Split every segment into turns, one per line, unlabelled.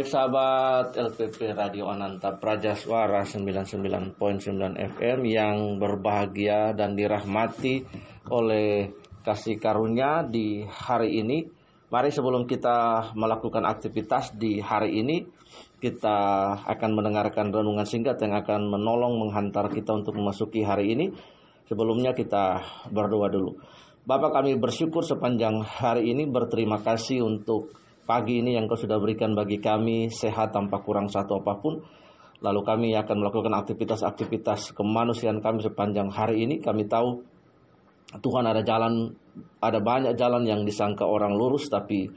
Baik sahabat LPP Radio Ananta Praja Suara 99.9 FM yang berbahagia dan dirahmati oleh kasih karunia di hari ini. Mari sebelum kita melakukan aktivitas di hari ini, kita akan mendengarkan renungan singkat yang akan menolong menghantar kita untuk memasuki hari ini. Sebelumnya kita berdoa dulu. Bapak kami bersyukur sepanjang hari ini berterima kasih untuk pagi ini yang kau sudah berikan bagi kami sehat tanpa kurang satu apapun. Lalu kami akan melakukan aktivitas-aktivitas kemanusiaan kami sepanjang hari ini. Kami tahu Tuhan ada jalan, ada banyak jalan yang disangka orang lurus tapi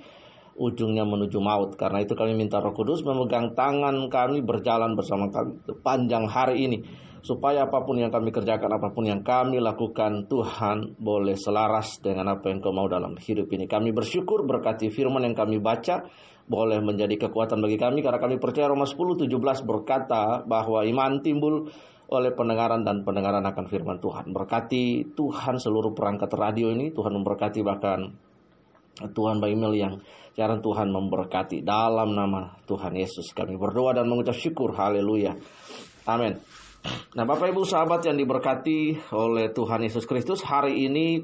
ujungnya menuju maut. Karena itu kami minta Roh Kudus memegang tangan kami berjalan bersama kami panjang hari ini supaya apapun yang kami kerjakan, apapun yang kami lakukan, Tuhan boleh selaras dengan apa yang Kau mau dalam hidup ini. Kami bersyukur berkati firman yang kami baca boleh menjadi kekuatan bagi kami karena kami percaya Roma 10 17 berkata bahwa iman timbul oleh pendengaran dan pendengaran akan firman Tuhan. Berkati Tuhan seluruh perangkat radio ini, Tuhan memberkati bahkan Tuhan Pak Emil yang Jalan Tuhan memberkati dalam nama Tuhan Yesus. Kami berdoa dan mengucap syukur. Haleluya. Amin. Nah, Bapak Ibu sahabat yang diberkati oleh Tuhan Yesus Kristus, hari ini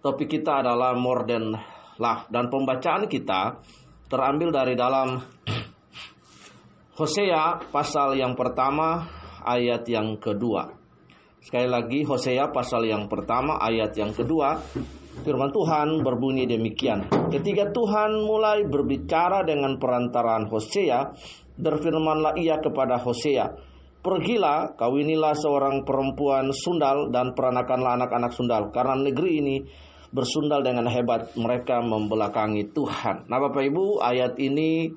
topik kita adalah more than love dan pembacaan kita terambil dari dalam Hosea pasal yang pertama ayat yang kedua. Sekali lagi Hosea pasal yang pertama ayat yang kedua firman Tuhan berbunyi demikian. Ketika Tuhan mulai berbicara dengan perantaraan Hosea, berfirmanlah ia kepada Hosea, "Pergilah, kawinilah seorang perempuan sundal dan peranakanlah anak-anak sundal karena negeri ini bersundal dengan hebat mereka membelakangi Tuhan." Nah, Bapak Ibu, ayat ini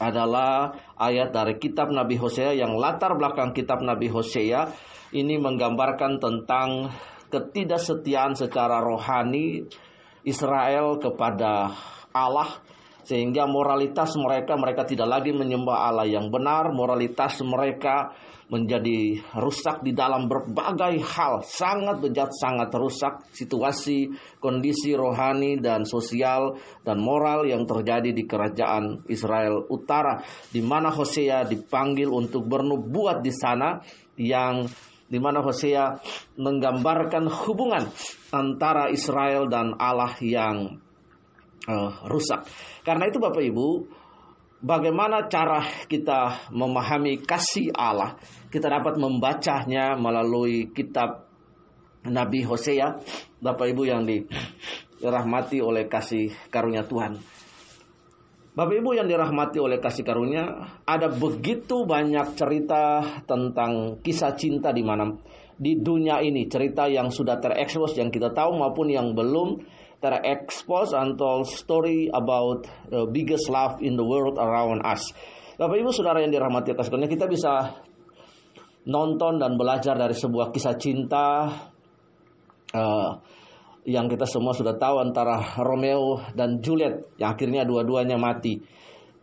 adalah ayat dari kitab Nabi Hosea yang latar belakang kitab Nabi Hosea ini menggambarkan tentang ketidaksetiaan secara rohani Israel kepada Allah sehingga moralitas mereka mereka tidak lagi menyembah Allah yang benar moralitas mereka menjadi rusak di dalam berbagai hal sangat bejat sangat rusak situasi kondisi rohani dan sosial dan moral yang terjadi di kerajaan Israel Utara di mana Hosea dipanggil untuk bernubuat di sana yang di mana Hosea menggambarkan hubungan antara Israel dan Allah yang uh, rusak. Karena itu Bapak Ibu, bagaimana cara kita memahami kasih Allah? Kita dapat membacanya melalui kitab Nabi Hosea, Bapak Ibu yang dirahmati oleh kasih karunia Tuhan. Bapak Ibu yang dirahmati oleh kasih karunia, ada begitu banyak cerita tentang kisah cinta di mana di dunia ini, cerita yang sudah terekspos yang kita tahu maupun yang belum that atau story about the biggest love in the world around us. Bapak Ibu Saudara yang dirahmati atas sekalian, kita bisa nonton dan belajar dari sebuah kisah cinta uh, yang kita semua sudah tahu antara Romeo dan Juliet yang akhirnya dua-duanya mati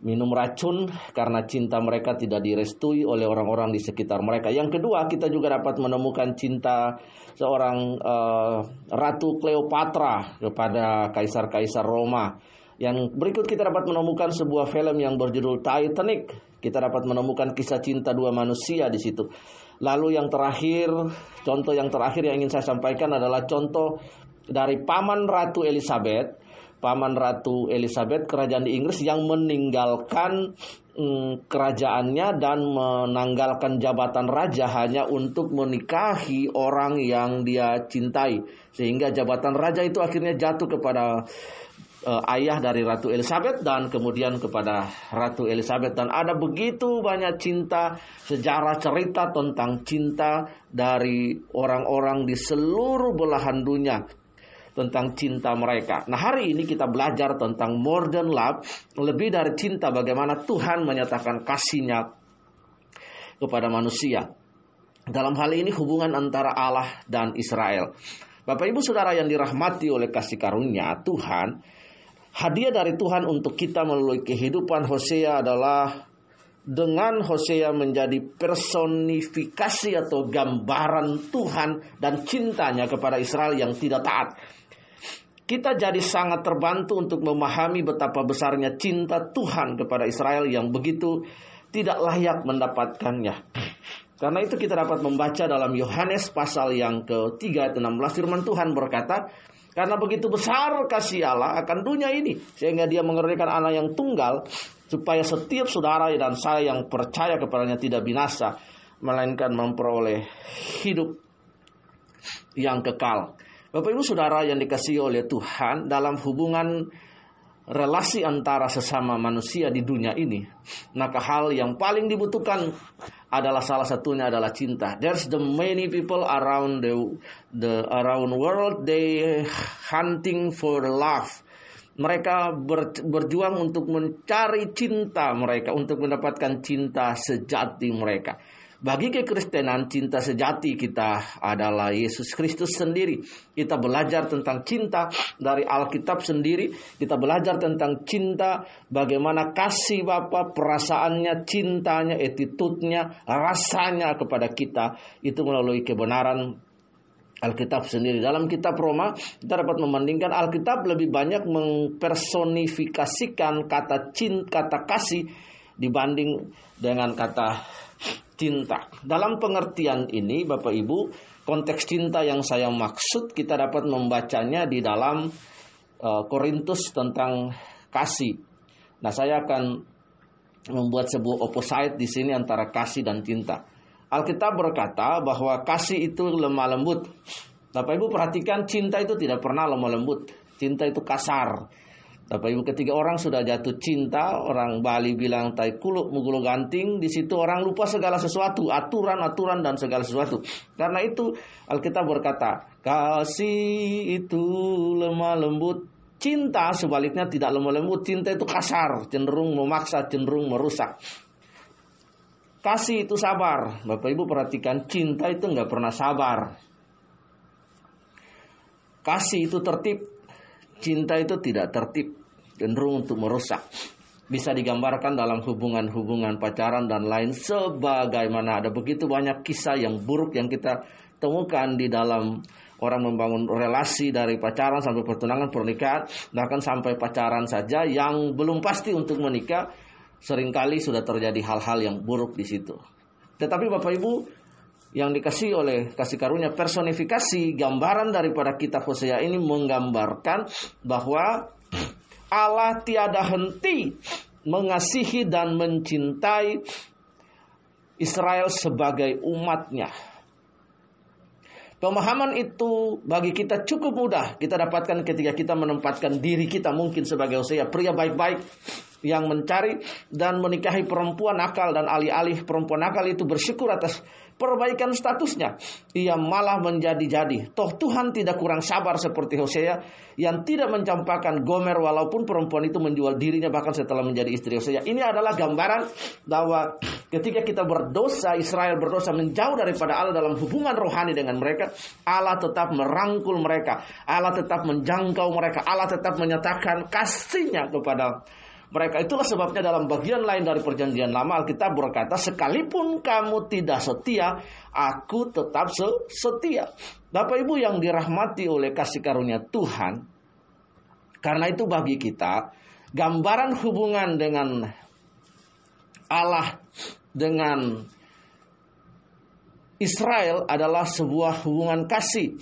minum racun karena cinta mereka tidak direstui oleh orang-orang di sekitar mereka. Yang kedua, kita juga dapat menemukan cinta seorang uh, ratu Cleopatra kepada kaisar-kaisar Roma. Yang berikut kita dapat menemukan sebuah film yang berjudul Titanic. Kita dapat menemukan kisah cinta dua manusia di situ. Lalu yang terakhir, contoh yang terakhir yang ingin saya sampaikan adalah contoh dari paman Ratu Elizabeth paman Ratu Elizabeth kerajaan di Inggris yang meninggalkan mm, kerajaannya dan menanggalkan jabatan raja hanya untuk menikahi orang yang dia cintai sehingga jabatan raja itu akhirnya jatuh kepada uh, ayah dari Ratu Elizabeth dan kemudian kepada Ratu Elizabeth dan ada begitu banyak cinta sejarah cerita tentang cinta dari orang-orang di seluruh belahan dunia tentang cinta mereka. Nah, hari ini kita belajar tentang more than love, lebih dari cinta bagaimana Tuhan menyatakan kasihnya kepada manusia. Dalam hal ini hubungan antara Allah dan Israel. Bapak Ibu Saudara yang dirahmati oleh kasih karunia Tuhan, hadiah dari Tuhan untuk kita melalui kehidupan Hosea adalah dengan Hosea menjadi personifikasi atau gambaran Tuhan dan cintanya kepada Israel yang tidak taat. Kita jadi sangat terbantu untuk memahami betapa besarnya cinta Tuhan kepada Israel yang begitu tidak layak mendapatkannya. Karena itu kita dapat membaca dalam Yohanes pasal yang ke-3 ayat 16 firman Tuhan berkata, karena begitu besar kasih Allah akan dunia ini sehingga dia mengerjakan anak yang tunggal supaya setiap saudara dan saya yang percaya kepadanya tidak binasa melainkan memperoleh hidup yang kekal. Bapak Ibu Saudara yang dikasihi oleh Tuhan dalam hubungan relasi antara sesama manusia di dunia ini, maka hal yang paling dibutuhkan adalah salah satunya adalah cinta. There's the many people around the the around world they hunting for love. Mereka ber, berjuang untuk mencari cinta mereka, untuk mendapatkan cinta sejati mereka. Bagi kekristenan, cinta sejati kita adalah Yesus Kristus sendiri. Kita belajar tentang cinta dari Alkitab sendiri. Kita belajar tentang cinta, bagaimana kasih Bapa, perasaannya, cintanya, etitutnya, rasanya kepada kita. Itu melalui kebenaran Alkitab sendiri. Dalam kitab Roma kita dapat membandingkan Alkitab lebih banyak mempersonifikasikan kata cinta, kata kasih dibanding dengan kata cinta. Dalam pengertian ini Bapak Ibu, konteks cinta yang saya maksud kita dapat membacanya di dalam eh, Korintus tentang kasih. Nah, saya akan membuat sebuah opposite di sini antara kasih dan cinta. Alkitab berkata bahwa kasih itu lemah lembut. Bapak Ibu perhatikan cinta itu tidak pernah lemah lembut. Cinta itu kasar. Bapak Ibu ketika orang sudah jatuh cinta, orang Bali bilang tai kuluk mugulo ganting, di situ orang lupa segala sesuatu, aturan-aturan dan segala sesuatu. Karena itu Alkitab berkata, kasih itu lemah lembut, cinta sebaliknya tidak lemah lembut, cinta itu kasar, cenderung memaksa, cenderung merusak. Kasih itu sabar. Bapak Ibu perhatikan, cinta itu nggak pernah sabar. Kasih itu tertib, cinta itu tidak tertib, cenderung untuk merusak. Bisa digambarkan dalam hubungan-hubungan pacaran dan lain sebagaimana ada begitu banyak kisah yang buruk yang kita temukan di dalam orang membangun relasi dari pacaran sampai pertunangan pernikahan bahkan sampai pacaran saja yang belum pasti untuk menikah seringkali sudah terjadi hal-hal yang buruk di situ. Tetapi Bapak Ibu yang dikasih oleh kasih karunia personifikasi gambaran daripada kitab Hosea ini menggambarkan bahwa Allah tiada henti mengasihi dan mencintai Israel sebagai umatnya. Pemahaman itu bagi kita cukup mudah kita dapatkan ketika kita menempatkan diri kita mungkin sebagai Hosea pria baik-baik yang mencari dan menikahi perempuan nakal dan alih-alih perempuan nakal itu bersyukur atas perbaikan statusnya. Ia malah menjadi-jadi. Toh Tuhan tidak kurang sabar seperti Hosea yang tidak mencampakkan Gomer walaupun perempuan itu menjual dirinya bahkan setelah menjadi istri Hosea. Ini adalah gambaran bahwa Ketika kita berdosa, Israel berdosa menjauh daripada Allah dalam hubungan rohani dengan mereka, Allah tetap merangkul mereka, Allah tetap menjangkau mereka, Allah tetap menyatakan kasihnya kepada mereka. Itulah sebabnya dalam bagian lain dari perjanjian lama Alkitab berkata, sekalipun kamu tidak setia, aku tetap setia. Bapak Ibu yang dirahmati oleh kasih karunia Tuhan, karena itu bagi kita, gambaran hubungan dengan Allah dengan Israel adalah sebuah hubungan kasih.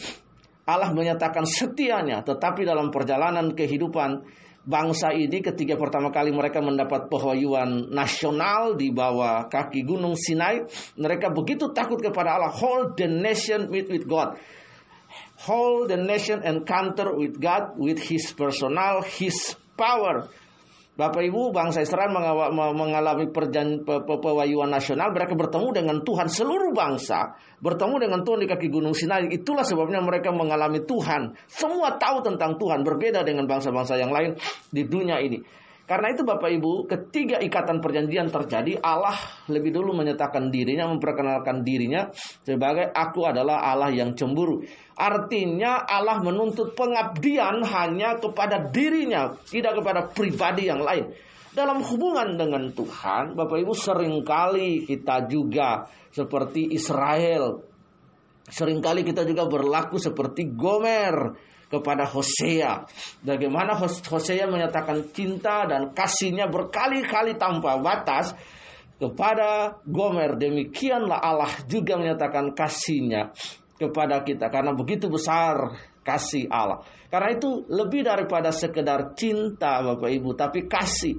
Allah menyatakan setianya, tetapi dalam perjalanan kehidupan bangsa ini ketika pertama kali mereka mendapat pewahyuan nasional di bawah kaki gunung Sinai, mereka begitu takut kepada Allah. Hold the nation meet with God. Hold the nation encounter with God, with His personal, His power, Bapak Ibu, bangsa Israel mengalami perjan pewayuan nasional. Mereka bertemu dengan Tuhan seluruh bangsa, bertemu dengan Tuhan di kaki Gunung Sinai. Itulah sebabnya mereka mengalami Tuhan. Semua tahu tentang Tuhan, berbeda dengan bangsa-bangsa yang lain di dunia ini. Karena itu Bapak Ibu, ketiga ikatan perjanjian terjadi, Allah lebih dulu menyatakan dirinya, memperkenalkan dirinya sebagai aku adalah Allah yang cemburu. Artinya Allah menuntut pengabdian hanya kepada dirinya, tidak kepada pribadi yang lain. Dalam hubungan dengan Tuhan, Bapak Ibu seringkali kita juga seperti Israel. Seringkali kita juga berlaku seperti Gomer kepada Hosea. Bagaimana Hosea menyatakan cinta dan kasihnya berkali-kali tanpa batas kepada Gomer. Demikianlah Allah juga menyatakan kasihnya kepada kita karena begitu besar kasih Allah. Karena itu lebih daripada sekedar cinta Bapak Ibu, tapi kasih.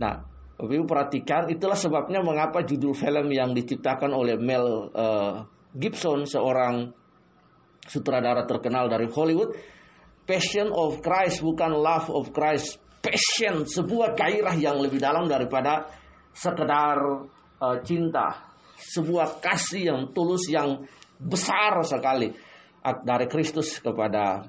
Nah, Bapak Ibu perhatikan itulah sebabnya mengapa judul film yang diciptakan oleh Mel uh, Gibson seorang sutradara terkenal dari Hollywood Passion of Christ bukan love of Christ. Passion sebuah gairah yang lebih dalam daripada sekedar uh, cinta. Sebuah kasih yang tulus yang besar sekali dari Kristus kepada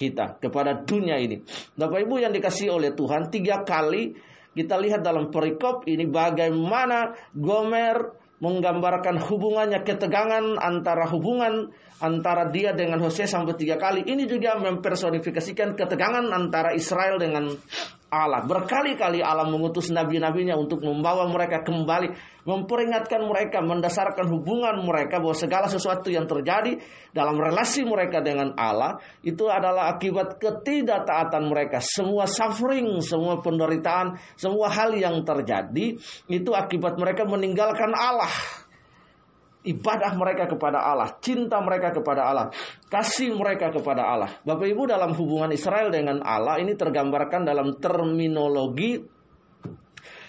kita, kepada dunia ini. Bapak Ibu yang dikasih oleh Tuhan, tiga kali kita lihat dalam perikop ini bagaimana Gomer menggambarkan hubungannya ketegangan antara hubungan antara dia dengan Hosea sampai tiga kali. Ini juga mempersonifikasikan ketegangan antara Israel dengan Allah. Berkali-kali Allah mengutus nabi-nabinya untuk membawa mereka kembali, memperingatkan mereka, mendasarkan hubungan mereka bahwa segala sesuatu yang terjadi dalam relasi mereka dengan Allah itu adalah akibat ketidaktaatan mereka. Semua suffering, semua penderitaan, semua hal yang terjadi itu akibat mereka meninggalkan Allah ibadah mereka kepada Allah, cinta mereka kepada Allah, kasih mereka kepada Allah. Bapak Ibu dalam hubungan Israel dengan Allah ini tergambarkan dalam terminologi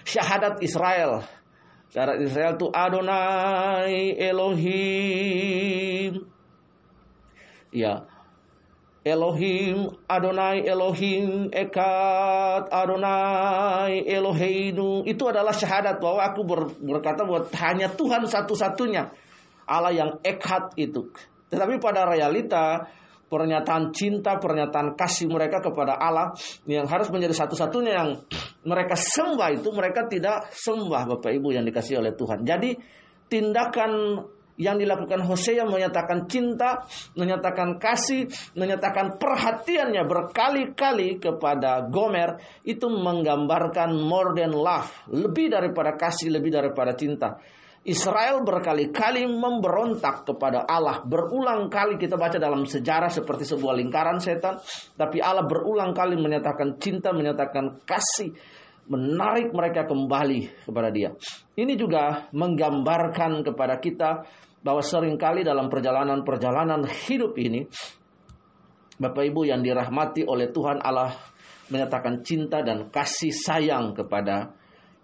syahadat Israel. Syahadat Israel itu Adonai Elohim. Ya, Elohim Adonai Elohim Ekat Adonai Eloheinu itu adalah syahadat bahwa aku ber, berkata bahwa hanya Tuhan satu-satunya Allah yang Ekat itu. Tetapi pada realita pernyataan cinta, pernyataan kasih mereka kepada Allah yang harus menjadi satu-satunya yang mereka sembah itu mereka tidak sembah Bapak Ibu yang dikasih oleh Tuhan. Jadi tindakan yang dilakukan Hosea menyatakan cinta, menyatakan kasih, menyatakan perhatiannya berkali-kali kepada Gomer itu menggambarkan more than love, lebih daripada kasih, lebih daripada cinta. Israel berkali-kali memberontak kepada Allah. Berulang kali kita baca dalam sejarah seperti sebuah lingkaran setan. Tapi Allah berulang kali menyatakan cinta, menyatakan kasih, menarik mereka kembali kepada dia. Ini juga menggambarkan kepada kita bahwa seringkali dalam perjalanan-perjalanan hidup ini Bapak Ibu yang dirahmati oleh Tuhan Allah menyatakan cinta dan kasih sayang kepada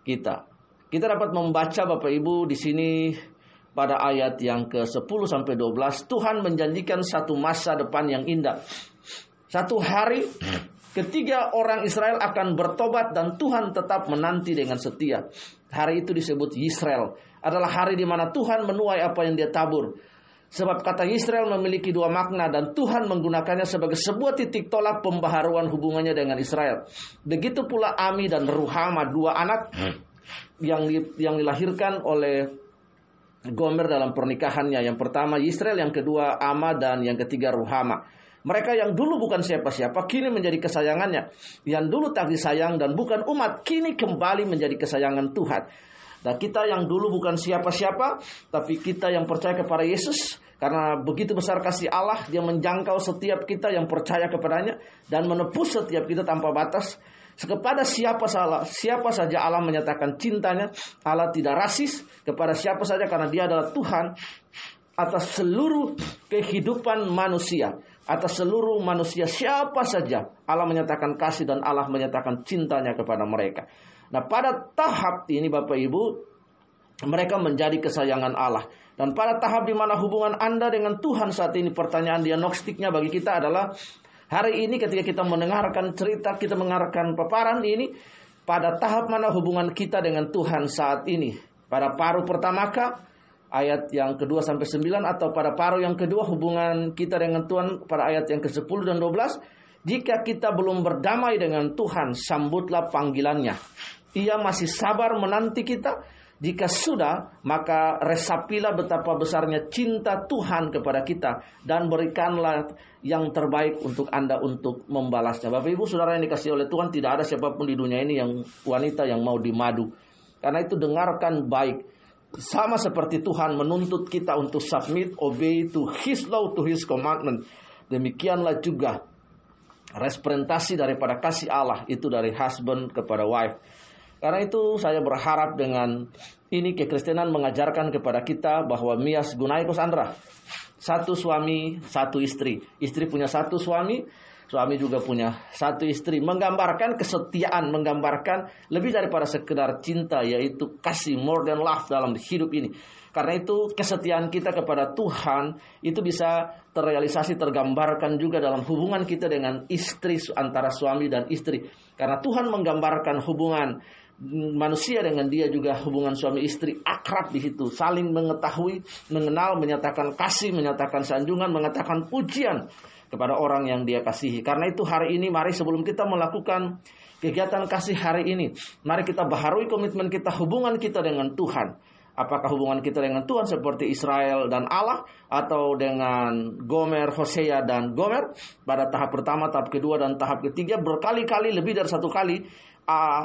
kita. Kita dapat membaca Bapak Ibu di sini pada ayat yang ke-10 sampai 12 Tuhan menjanjikan satu masa depan yang indah. Satu hari Ketiga orang Israel akan bertobat dan Tuhan tetap menanti dengan setia. Hari itu disebut Yisrael. Adalah hari di mana Tuhan menuai apa yang dia tabur. Sebab kata Israel memiliki dua makna dan Tuhan menggunakannya sebagai sebuah titik tolak pembaharuan hubungannya dengan Israel. Begitu pula Ami dan Ruhama, dua anak yang di, yang dilahirkan oleh Gomer dalam pernikahannya. Yang pertama Israel, yang kedua Ama dan yang ketiga Ruhama. Mereka yang dulu bukan siapa-siapa kini menjadi kesayangannya. Yang dulu tak disayang dan bukan umat kini kembali menjadi kesayangan Tuhan. Dan kita yang dulu bukan siapa-siapa, tapi kita yang percaya kepada Yesus, karena begitu besar kasih Allah, dia menjangkau setiap kita yang percaya kepadanya, dan menepus setiap kita tanpa batas. Kepada siapa salah, siapa saja Allah menyatakan cintanya, Allah tidak rasis kepada siapa saja karena dia adalah Tuhan atas seluruh kehidupan manusia atas seluruh manusia siapa saja Allah menyatakan kasih dan Allah menyatakan cintanya kepada mereka. Nah, pada tahap ini Bapak Ibu mereka menjadi kesayangan Allah. Dan pada tahap di mana hubungan Anda dengan Tuhan saat ini pertanyaan diagnostiknya bagi kita adalah hari ini ketika kita mendengarkan cerita, kita mendengarkan paparan ini pada tahap mana hubungan kita dengan Tuhan saat ini? Pada paruh pertamakah? ayat yang kedua sampai 9 atau pada paruh yang kedua hubungan kita dengan Tuhan pada ayat yang ke-10 dan 12 jika kita belum berdamai dengan Tuhan sambutlah panggilannya ia masih sabar menanti kita jika sudah maka resapilah betapa besarnya cinta Tuhan kepada kita dan berikanlah yang terbaik untuk Anda untuk membalasnya Bapak Ibu Saudara yang dikasih oleh Tuhan tidak ada siapapun di dunia ini yang wanita yang mau dimadu karena itu dengarkan baik sama seperti Tuhan menuntut kita untuk submit, obey to His law, to His commandment. Demikianlah juga representasi daripada kasih Allah itu dari husband kepada wife. Karena itu saya berharap dengan ini kekristenan mengajarkan kepada kita bahwa mias gunai kosandra. Satu suami, satu istri. Istri punya satu suami, suami juga punya satu istri menggambarkan kesetiaan menggambarkan lebih daripada sekedar cinta yaitu kasih more than love dalam hidup ini karena itu kesetiaan kita kepada Tuhan itu bisa terrealisasi tergambarkan juga dalam hubungan kita dengan istri antara suami dan istri karena Tuhan menggambarkan hubungan manusia dengan dia juga hubungan suami istri akrab di situ, saling mengetahui, mengenal, menyatakan kasih, menyatakan sanjungan, mengatakan pujian kepada orang yang dia kasihi. Karena itu hari ini mari sebelum kita melakukan kegiatan kasih hari ini, mari kita baharui komitmen kita, hubungan kita dengan Tuhan. Apakah hubungan kita dengan Tuhan seperti Israel dan Allah atau dengan Gomer, Hosea dan Gomer pada tahap pertama, tahap kedua dan tahap ketiga berkali-kali lebih dari satu kali uh,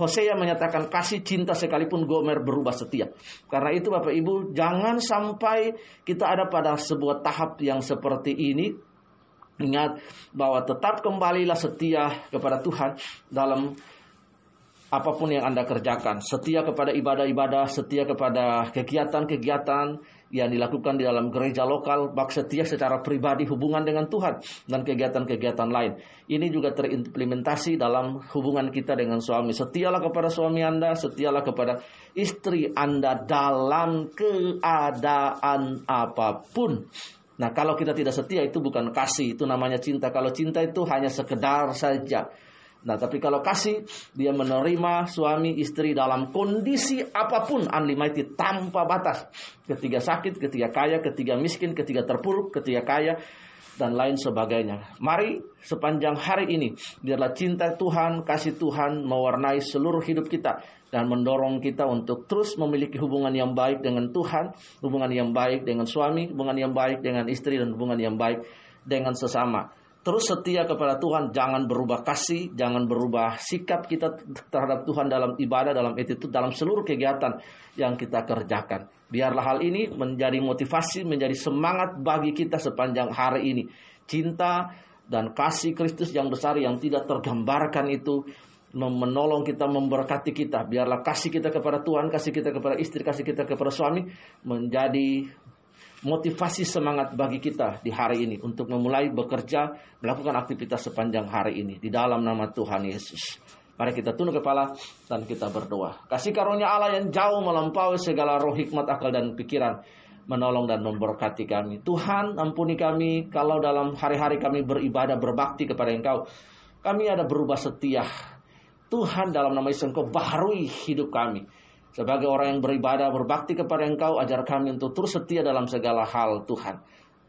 Hosea menyatakan kasih cinta sekalipun Gomer berubah setia. Karena itu Bapak Ibu jangan sampai kita ada pada sebuah tahap yang seperti ini Ingat bahwa tetap kembalilah setia kepada Tuhan dalam apapun yang Anda kerjakan. Setia kepada ibadah-ibadah, setia kepada kegiatan-kegiatan yang dilakukan di dalam gereja lokal, bak setia secara pribadi hubungan dengan Tuhan dan kegiatan-kegiatan lain. Ini juga terimplementasi dalam hubungan kita dengan suami. Setialah kepada suami Anda, setialah kepada istri Anda dalam keadaan apapun. Nah, kalau kita tidak setia itu bukan kasih, itu namanya cinta. Kalau cinta itu hanya sekedar saja Nah, tapi kalau kasih, dia menerima suami istri dalam kondisi apapun unlimited tanpa batas. ketiga sakit, ketiga kaya, ketiga miskin, ketiga terpuruk, ketiga kaya dan lain sebagainya. Mari sepanjang hari ini biarlah cinta Tuhan, kasih Tuhan mewarnai seluruh hidup kita dan mendorong kita untuk terus memiliki hubungan yang baik dengan Tuhan, hubungan yang baik dengan suami, hubungan yang baik dengan istri dan hubungan yang baik dengan sesama terus setia kepada Tuhan, jangan berubah kasih, jangan berubah sikap kita terhadap Tuhan dalam ibadah, dalam itu, dalam seluruh kegiatan yang kita kerjakan. Biarlah hal ini menjadi motivasi, menjadi semangat bagi kita sepanjang hari ini. Cinta dan kasih Kristus yang besar yang tidak tergambarkan itu menolong kita, memberkati kita. Biarlah kasih kita kepada Tuhan, kasih kita kepada istri, kasih kita kepada suami menjadi motivasi semangat bagi kita di hari ini untuk memulai bekerja, melakukan aktivitas sepanjang hari ini di dalam nama Tuhan Yesus. Mari kita tunduk kepala dan kita berdoa. Kasih karunia Allah yang jauh melampaui segala roh hikmat, akal dan pikiran menolong dan memberkati kami. Tuhan, ampuni kami kalau dalam hari-hari kami beribadah berbakti kepada Engkau. Kami ada berubah setia. Tuhan dalam nama Yesus Engkau baharui hidup kami. Sebagai orang yang beribadah, berbakti kepada Engkau, ajar kami untuk terus setia dalam segala hal, Tuhan.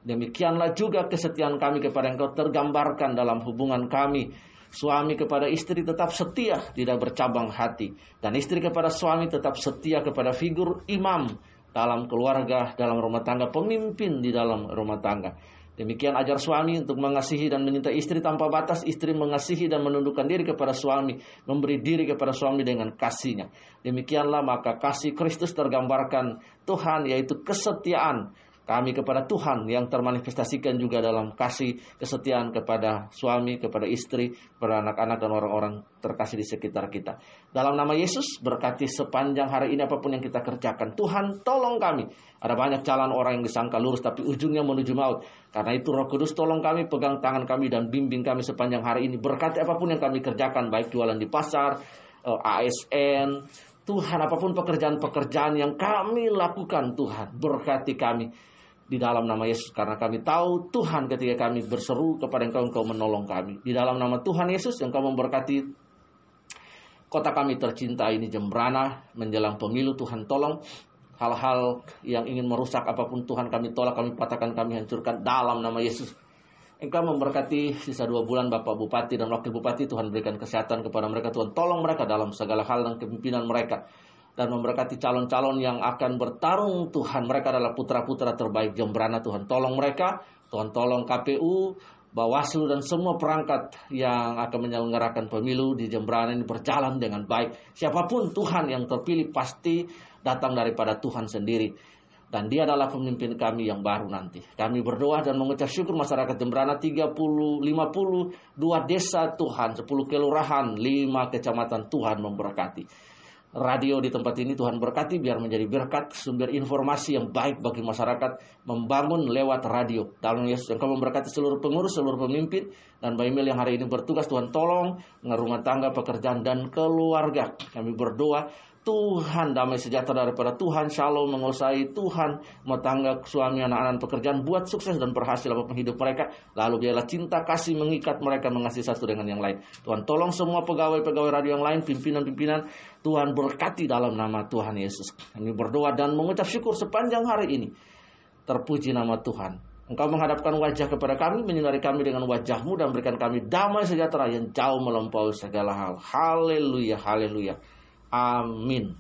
Demikianlah juga kesetiaan kami kepada Engkau tergambarkan dalam hubungan kami. Suami kepada istri tetap setia, tidak bercabang hati. Dan istri kepada suami tetap setia kepada figur imam dalam keluarga, dalam rumah tangga, pemimpin di dalam rumah tangga. Demikian ajar suami untuk mengasihi dan menyintai istri tanpa batas, istri mengasihi dan menundukkan diri kepada suami, memberi diri kepada suami dengan kasihnya. Demikianlah maka kasih Kristus tergambarkan Tuhan yaitu kesetiaan kami kepada Tuhan yang termanifestasikan juga dalam kasih kesetiaan kepada suami, kepada istri, kepada anak-anak dan orang-orang terkasih di sekitar kita. Dalam nama Yesus berkati sepanjang hari ini apapun yang kita kerjakan. Tuhan tolong kami. Ada banyak jalan orang yang disangka lurus tapi ujungnya menuju maut. Karena itu Roh Kudus tolong kami pegang tangan kami dan bimbing kami sepanjang hari ini. Berkati apapun yang kami kerjakan baik jualan di pasar, eh, ASN, Tuhan apapun pekerjaan-pekerjaan yang kami lakukan Tuhan berkati kami di dalam nama Yesus karena kami tahu Tuhan ketika kami berseru kepada Engkau Engkau menolong kami di dalam nama Tuhan Yesus yang Engkau memberkati kota kami tercinta ini Jembrana menjelang pemilu Tuhan tolong hal-hal yang ingin merusak apapun Tuhan kami tolak kami patahkan kami hancurkan dalam nama Yesus Engkau memberkati sisa dua bulan Bapak Bupati dan Wakil Bupati Tuhan berikan kesehatan kepada mereka Tuhan tolong mereka dalam segala hal dan kepimpinan mereka dan memberkati calon-calon yang akan bertarung Tuhan mereka adalah putra-putra terbaik Jembrana Tuhan tolong mereka Tuhan tolong KPU Bawaslu dan semua perangkat yang akan menyelenggarakan pemilu di Jembrana ini berjalan dengan baik siapapun Tuhan yang terpilih pasti datang daripada Tuhan sendiri dan dia adalah pemimpin kami yang baru nanti. Kami berdoa dan mengucap syukur masyarakat Jembrana 30, 50 2 desa Tuhan, 10 kelurahan, 5 kecamatan Tuhan memberkati radio di tempat ini Tuhan berkati biar menjadi berkat sumber informasi yang baik bagi masyarakat membangun lewat radio. Dalam Yesus Engkau memberkati seluruh pengurus, seluruh pemimpin dan Mbak Emil yang hari ini bertugas Tuhan tolong rumah tangga, pekerjaan dan keluarga. Kami berdoa Tuhan damai sejahtera daripada Tuhan Shalom menguasai Tuhan Metangga suami anak-anak pekerjaan buat sukses dan berhasil apapun hidup mereka lalu biarlah cinta kasih mengikat mereka mengasihi satu dengan yang lain Tuhan tolong semua pegawai-pegawai radio yang lain pimpinan-pimpinan Tuhan berkati dalam nama Tuhan Yesus kami berdoa dan mengucap syukur sepanjang hari ini terpuji nama Tuhan Engkau menghadapkan wajah kepada kami, menyinari kami dengan wajahmu dan berikan kami damai sejahtera yang jauh melampaui segala hal. Haleluya, haleluya. Amin.